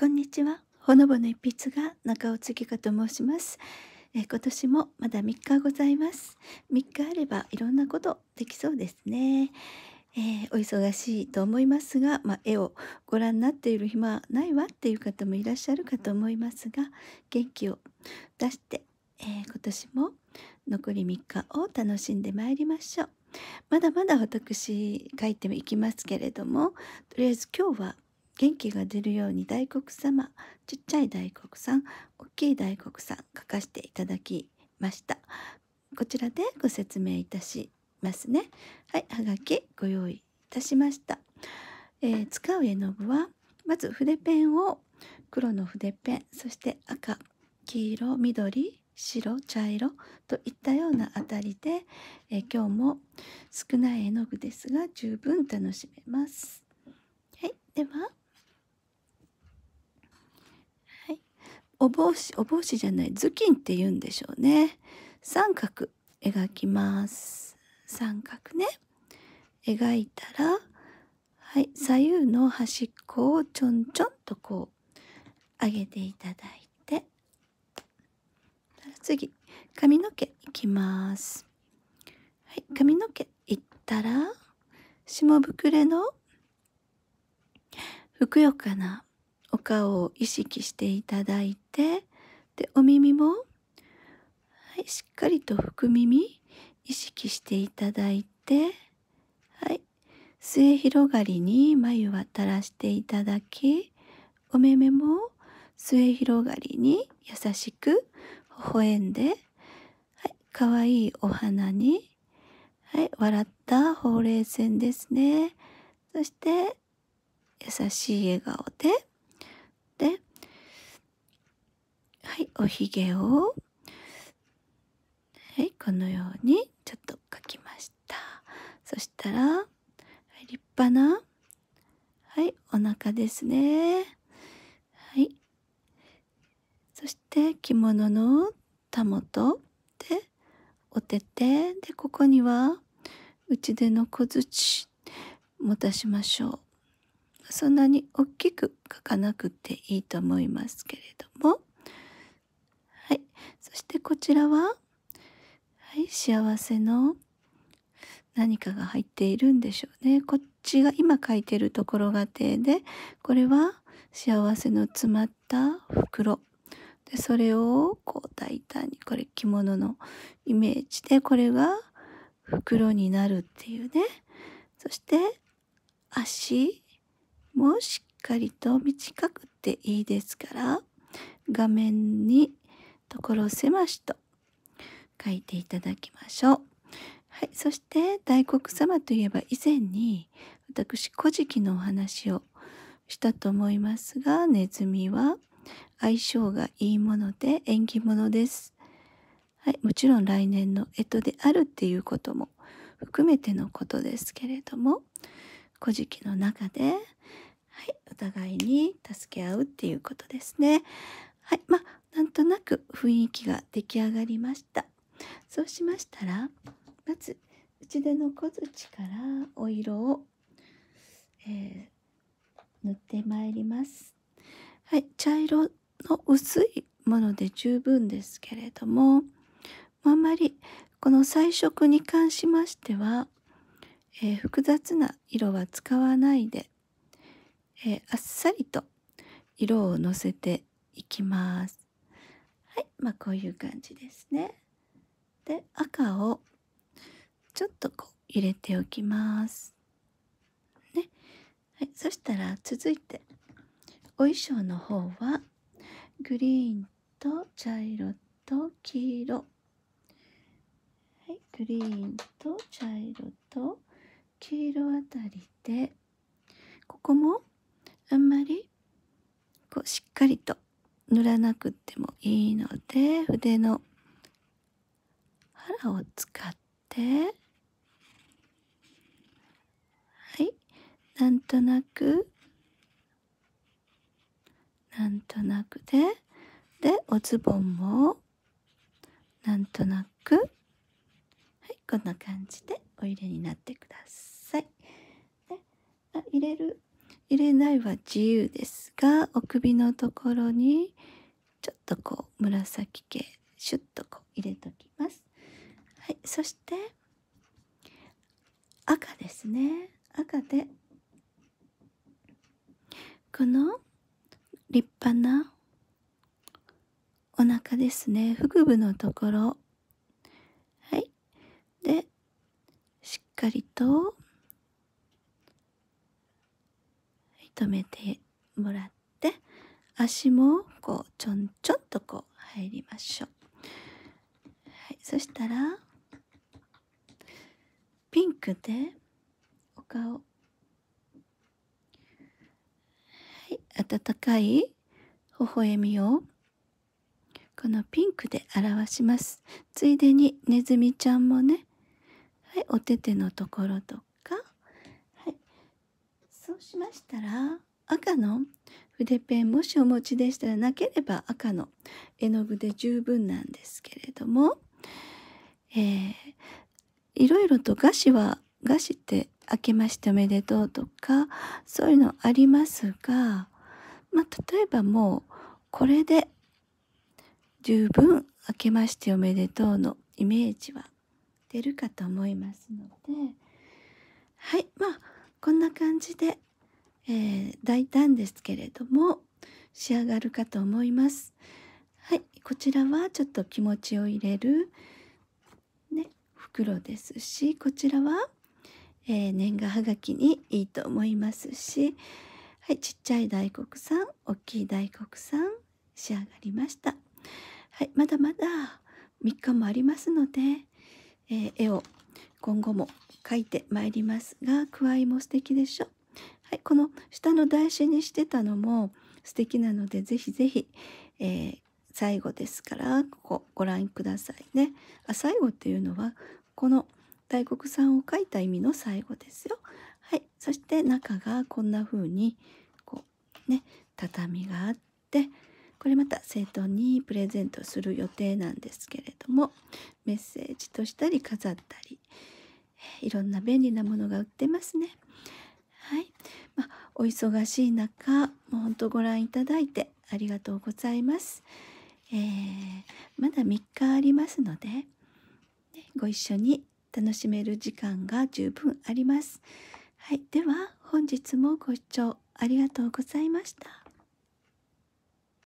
こんにちはほのぼの一筆が中尾次香と申しますえ今年もまだ3日ございます3日あればいろんなことできそうですねえー、お忙しいと思いますが、まあ、絵をご覧になっている暇はないわっていう方もいらっしゃるかと思いますが元気を出して、えー、今年も残り3日を楽しんでまいりましょうまだまだ私書いていきますけれどもとりあえず今日は元気が出るように大黒様ちっちゃい大黒さん大きい大黒さん書かせていただきましたこちらでご説明いたしますねはいはがきご用意いたしました、えー、使う絵の具はまず筆ペンを黒の筆ペンそして赤黄色緑白茶色といったようなあたりで、えー、今日も少ない絵の具ですが十分楽しめます。お帽子お帽子じゃない頭巾って言うんでしょうね三角描きます三角ね描いたらはい左右の端っこをちょんちょんとこう上げていただいて次髪の毛いきますはい髪の毛いったら下膨れのふくよかなお顔を意識していただいてでお耳も、はい、しっかりと含耳意識していただいて、はい、末広がりに眉は垂らしていただきお目目も末広がりに優しく微笑んで、はい、かわいいお花に、はい、笑ったほうれい線ですねそして優しい笑顔でてはいおひげをはいこのようにちょっと描きましたそしたら、立派なはいお腹ですねはいそして着物のたもとでおててでここには打ち出の小槌持たしましょうそんなに大きく書かなくていいと思いますけれどもはいそしてこちらは、はい、幸せの何かが入っているんでしょうねこっちが今書いてるところが手でこれは幸せの詰まった袋でそれをこう大胆にこれ着物のイメージでこれが袋になるっていうねそして足もうしっかりと短くていいですから画面に所狭しと書いていただきましょう。はい、そして大黒様といえば以前に私「古事記」のお話をしたと思いますがネズミは相性がいいもので縁起物です。はい、もちろん来年の干支であるっていうことも含めてのことですけれども古事記の中で、はい、お互いに助け合うっていうことですね。はい、まあ、なんとなく雰囲気が出来上がりました。そうしましたら、まず、ち手の小槌からお色を、えー、塗ってまいります。はい、茶色の薄いもので十分ですけれども、あんまりこの彩色に関しましては、えー、複雑な色は使わないで、えー、あっさりと色をのせていきます。はい、まあこういう感じですね。で、赤をちょっとこう入れておきます。ね。はい、そしたら続いて、お衣装の方は、グリーンと茶色と黄色。はい、グリーンと茶色と黄色あたりでここもあんまりこうしっかりと塗らなくてもいいので筆の腹を使ってはいなんとなくなんとなくででおズボンもなんとなくこんな感じでお入れになってください。で入れる入れないは自由ですがお首のところにちょっとこう紫系シュッとこう入れときます。はい、そして赤ですね赤でこの立派なお腹ですね腹部のところでしっかりと止めてもらって足もこうちょんちょんとこう入りましょう、はい、そしたらピンクでお顔、はい、温かい微笑みをこのピンクで表しますついでにねずみちゃんもねはい、お手手のところとか、はい、そうしましたら赤の筆ペンもしお持ちでしたらなければ赤の絵の具で十分なんですけれども、えー、いろいろと菓子は菓子ってあけましておめでとうとかそういうのありますが、まあ、例えばもうこれで十分明けましておめでとうのイメージはってるかと思いますのではいまあこんな感じで、えー、大胆ですけれども仕上がるかと思います。はいこちらはちょっと気持ちを入れる、ね、袋ですしこちらは、えー、年賀はがきにいいと思いますし、はい、ちっちゃい大黒さん大きい大黒さん仕上がりました。はい、まだまだ3日もありますのでえ絵を今後も描いてまいりますが、くいも素敵でしょはい、この下の台紙にしてたのも素敵なので、ぜひぜひ、えー、最後ですから、ここご覧くださいね。あ、最後っていうのは、この大黒さんを描いた意味の最後ですよ。はい、そして中がこんな風に、こうね、畳があって、これまた生徒にプレゼントする予定なんですけれどもメッセージとしたり飾ったりいろんな便利なものが売ってますね。はいまあ、お忙しい中もうほんとご覧いただいてありがとうございます。えー、まだ3日ありますので、ご一緒に楽しめる時間が十分あります。はい、では本日もご視聴ありがとうございました。